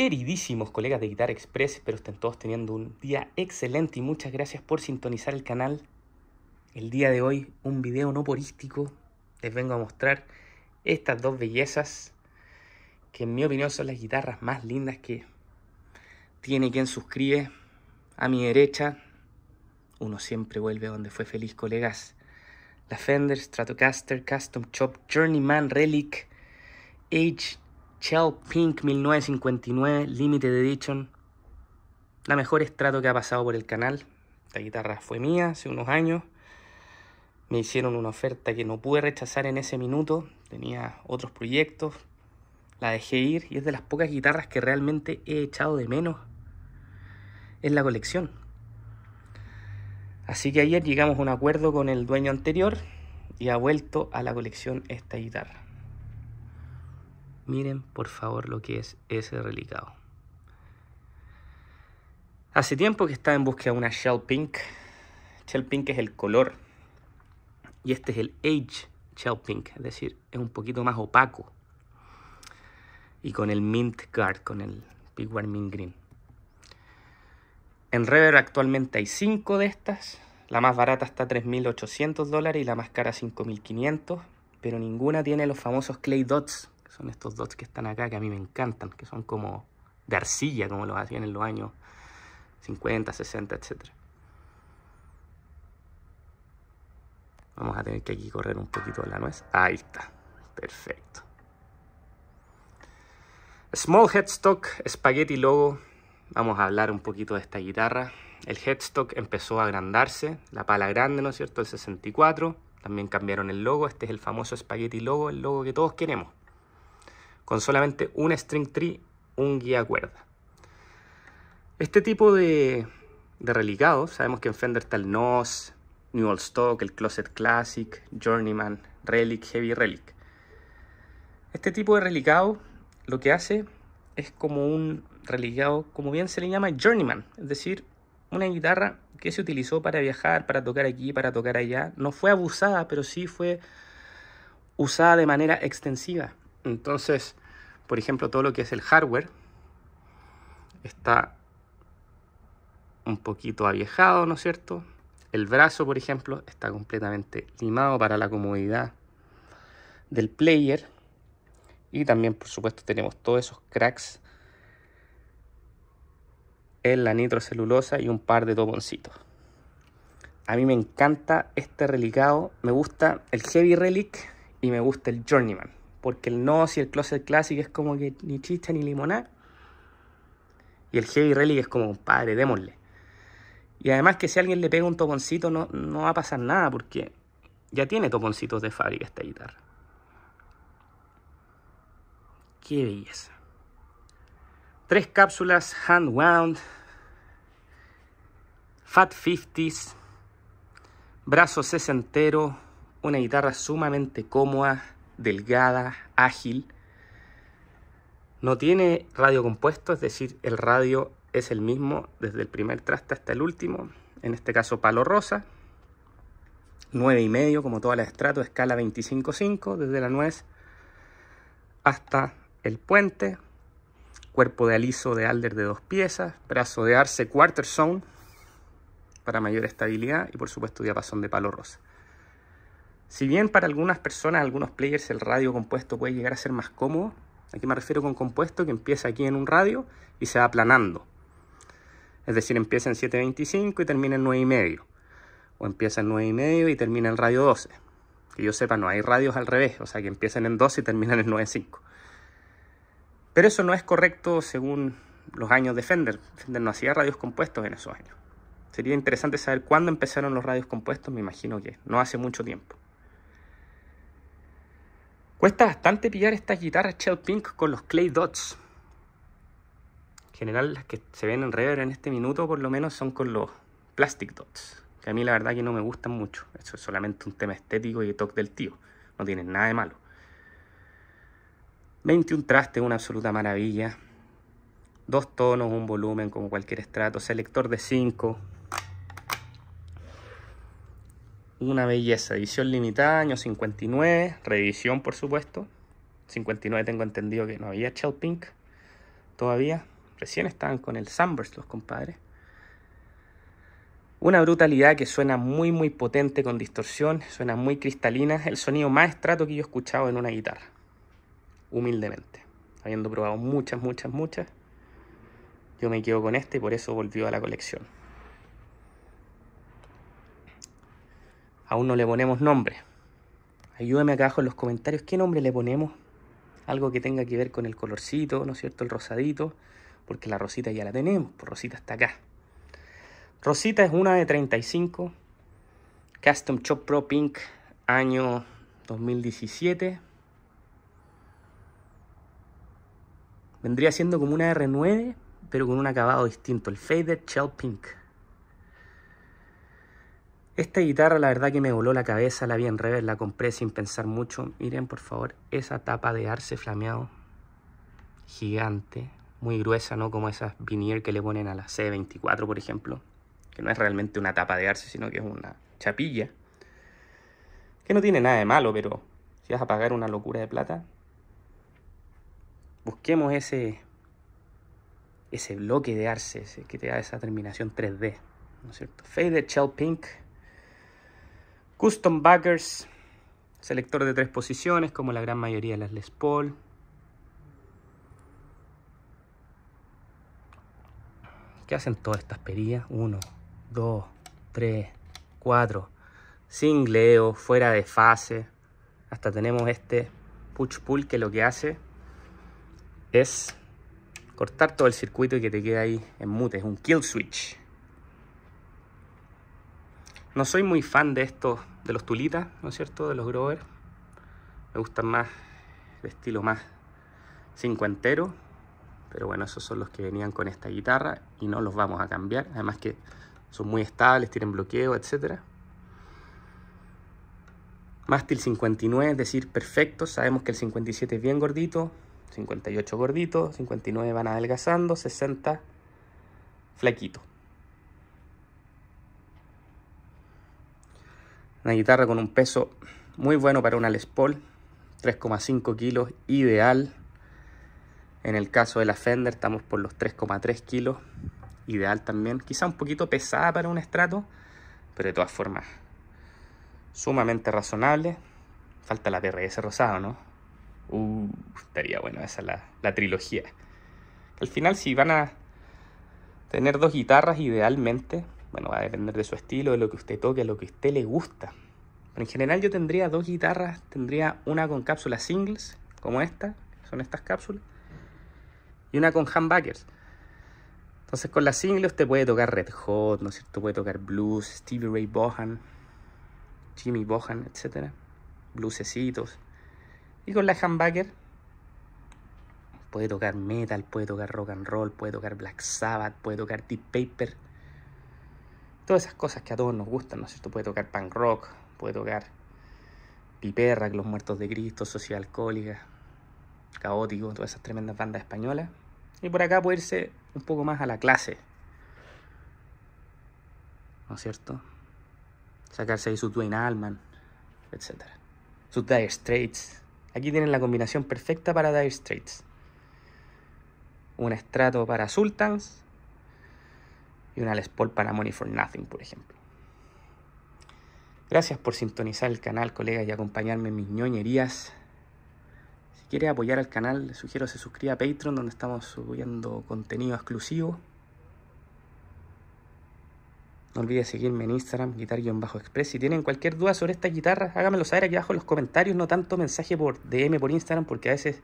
Queridísimos colegas de Guitar Express, espero estén todos teniendo un día excelente y muchas gracias por sintonizar el canal. El día de hoy, un video no porístico, les vengo a mostrar estas dos bellezas que en mi opinión son las guitarras más lindas que tiene quien suscribe. A mi derecha, uno siempre vuelve a donde fue feliz, colegas. La Fender Stratocaster Custom Chop Journeyman Relic Age Shell Pink 1959 de Edition. La mejor estrato que ha pasado por el canal. La guitarra fue mía hace unos años. Me hicieron una oferta que no pude rechazar en ese minuto. Tenía otros proyectos. La dejé ir y es de las pocas guitarras que realmente he echado de menos en la colección. Así que ayer llegamos a un acuerdo con el dueño anterior y ha vuelto a la colección esta guitarra. Miren por favor lo que es ese relicado. Hace tiempo que estaba en búsqueda de una Shell Pink. Shell Pink es el color. Y este es el Age Shell Pink. Es decir, es un poquito más opaco. Y con el Mint Guard, con el War Mint Green. En Rever actualmente hay 5 de estas. La más barata está a 3.800 y la más cara 5.500. Pero ninguna tiene los famosos clay dots son estos dots que están acá, que a mí me encantan, que son como de arcilla, como lo hacían en los años 50, 60, etc. Vamos a tener que aquí correr un poquito la nuez. Ahí está, perfecto. Small Headstock, Spaghetti Logo. Vamos a hablar un poquito de esta guitarra. El headstock empezó a agrandarse, la pala grande, ¿no es cierto? El 64. También cambiaron el logo, este es el famoso Spaghetti Logo, el logo que todos queremos con solamente un string tree, un guía cuerda. Este tipo de, de sabemos que en Fender está el NOS, New Old Stock, el Closet Classic, Journeyman, Relic, Heavy Relic. Este tipo de relicado lo que hace es como un relicado, como bien se le llama Journeyman, es decir, una guitarra que se utilizó para viajar, para tocar aquí, para tocar allá. No fue abusada, pero sí fue usada de manera extensiva. Entonces, por ejemplo, todo lo que es el hardware está un poquito aviejado, ¿no es cierto? El brazo, por ejemplo, está completamente limado para la comodidad del player. Y también, por supuesto, tenemos todos esos cracks en la nitrocelulosa y un par de toponcitos. A mí me encanta este relicado. Me gusta el Heavy Relic y me gusta el Journeyman. Porque el no, y el closet classic es como que ni chiste ni limonada. Y el heavy relic es como, padre, démosle. Y además que si alguien le pega un toponcito no, no va a pasar nada porque ya tiene toponcitos de fábrica esta guitarra. Qué belleza. Tres cápsulas hand wound. Fat 50s. Brazo sesentero. Una guitarra sumamente cómoda delgada, ágil. No tiene radio compuesto, es decir, el radio es el mismo desde el primer traste hasta el último. En este caso, palo rosa. 9,5 como toda la estrato, escala 25,5 desde la nuez hasta el puente. Cuerpo de aliso de alder de dos piezas. Brazo de arce quarter zone para mayor estabilidad y por supuesto diapasón de palo rosa. Si bien para algunas personas, algunos players, el radio compuesto puede llegar a ser más cómodo, aquí me refiero con compuesto que empieza aquí en un radio y se va aplanando. Es decir, empieza en 7.25 y termina en 9.5. O empieza en 9.5 y termina en radio 12. Que yo sepa, no hay radios al revés, o sea, que empiezan en 12 y terminan en 9.5. Pero eso no es correcto según los años de Fender. Fender no hacía radios compuestos en esos años. Sería interesante saber cuándo empezaron los radios compuestos, me imagino que no hace mucho tiempo. Cuesta bastante pillar estas guitarras Shell Pink con los Clay Dots. En general, las que se ven en reverb en este minuto, por lo menos, son con los Plastic Dots. Que a mí la verdad que no me gustan mucho. Eso es solamente un tema estético y toque del tío. No tienen nada de malo. 21 traste una absoluta maravilla. Dos tonos, un volumen como cualquier estrato. Selector de 5. Una belleza, edición limitada, año 59, reedición por supuesto. 59 tengo entendido que no había Shell Pink todavía. Recién estaban con el Sunburst los compadres. Una brutalidad que suena muy muy potente con distorsión, suena muy cristalina, el sonido más estrato que yo he escuchado en una guitarra, humildemente. Habiendo probado muchas, muchas, muchas, yo me quedo con este y por eso volvió a la colección. Aún no le ponemos nombre. Ayúdeme acá abajo en los comentarios qué nombre le ponemos. Algo que tenga que ver con el colorcito, ¿no es cierto? El rosadito. Porque la rosita ya la tenemos. Por pues rosita está acá. Rosita es una de 35. Custom Chop Pro Pink. Año 2017. Vendría siendo como una R9, pero con un acabado distinto, el Faded Shell Pink. Esta guitarra la verdad que me voló la cabeza, la vi en revés, la compré sin pensar mucho. Miren por favor esa tapa de arce flameado, gigante, muy gruesa, ¿no? Como esas veneer que le ponen a la C24, por ejemplo. Que no es realmente una tapa de arce, sino que es una chapilla. Que no tiene nada de malo, pero si vas a pagar una locura de plata, busquemos ese, ese bloque de arce que te da esa terminación 3D, ¿no es cierto? Faded Shell Pink Custom backers, selector de tres posiciones como la gran mayoría de las Les Paul. ¿Qué hacen todas estas perillas? 1, 2, 3, 4. Leo, fuera de fase. Hasta tenemos este push pull que lo que hace es cortar todo el circuito y que te quede ahí en mute. Es un kill switch. No soy muy fan de estos, de los tulitas, ¿no es cierto? De los grover. Me gustan más, el estilo más cincuentero. Pero bueno, esos son los que venían con esta guitarra y no los vamos a cambiar. Además que son muy estables, tienen bloqueo, etc. Mástil 59, es decir, perfecto. Sabemos que el 57 es bien gordito, 58 gordito, 59 van adelgazando, 60 flaquito. Una guitarra con un peso muy bueno para una Les Paul, 3,5 kilos, ideal. En el caso de la Fender estamos por los 3,3 kilos, ideal también. Quizá un poquito pesada para un estrato, pero de todas formas, sumamente razonable. Falta la PRS rosado, ¿no? Uh, estaría bueno esa es la trilogía. Al final, si van a tener dos guitarras, idealmente, bueno, va a depender de su estilo, de lo que usted toque, de lo que usted le gusta. Pero en general yo tendría dos guitarras, tendría una con cápsulas singles, como esta, son estas cápsulas, y una con humbuckers. Entonces con las singles usted puede tocar Red Hot, ¿no es cierto? Puede tocar blues, Stevie Ray Vaughan, Jimmy Bohan, etc. Bluesecitos. Y con la humbucker puede tocar metal, puede tocar rock and roll, puede tocar Black Sabbath, puede tocar Deep Paper todas esas cosas que a todos nos gustan, ¿no es cierto? Puede tocar punk rock, puede tocar Piperra, Los Muertos de Cristo, Sociedad Alcohólica, Caótico, todas esas tremendas bandas españolas. Y por acá puede irse un poco más a la clase, ¿no es cierto? Sacarse ahí su Dwayne Alman etc. Sus Dire Straits. Aquí tienen la combinación perfecta para Dire Straits. Un estrato para Sultans y una Les Paul para Money for Nothing, por ejemplo. Gracias por sintonizar el canal, colegas, y acompañarme en mis ñoñerías. Si quiere apoyar al canal, le sugiero que se suscriba a Patreon, donde estamos subiendo contenido exclusivo. No olvides seguirme en Instagram, guitar-express. Si tienen cualquier duda sobre esta guitarra háganmelo saber aquí abajo en los comentarios, no tanto mensaje por DM por Instagram, porque a veces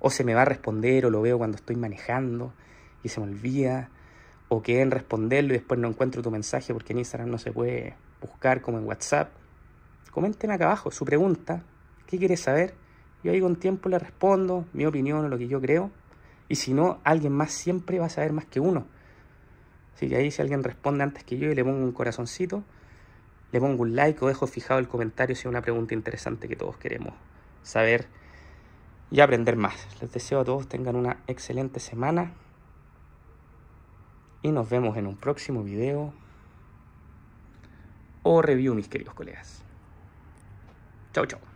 o se me va a responder o lo veo cuando estoy manejando y se me olvida o en responderlo y después no encuentro tu mensaje porque en Instagram no se puede buscar como en WhatsApp, comenten acá abajo su pregunta, qué quieres saber. Yo ahí con tiempo le respondo mi opinión o lo que yo creo. Y si no, alguien más siempre va a saber más que uno. Así que ahí si alguien responde antes que yo y le pongo un corazoncito, le pongo un like o dejo fijado el comentario si es una pregunta interesante que todos queremos saber y aprender más. Les deseo a todos tengan una excelente semana y nos vemos en un próximo video o review, mis queridos colegas. Chau, chau.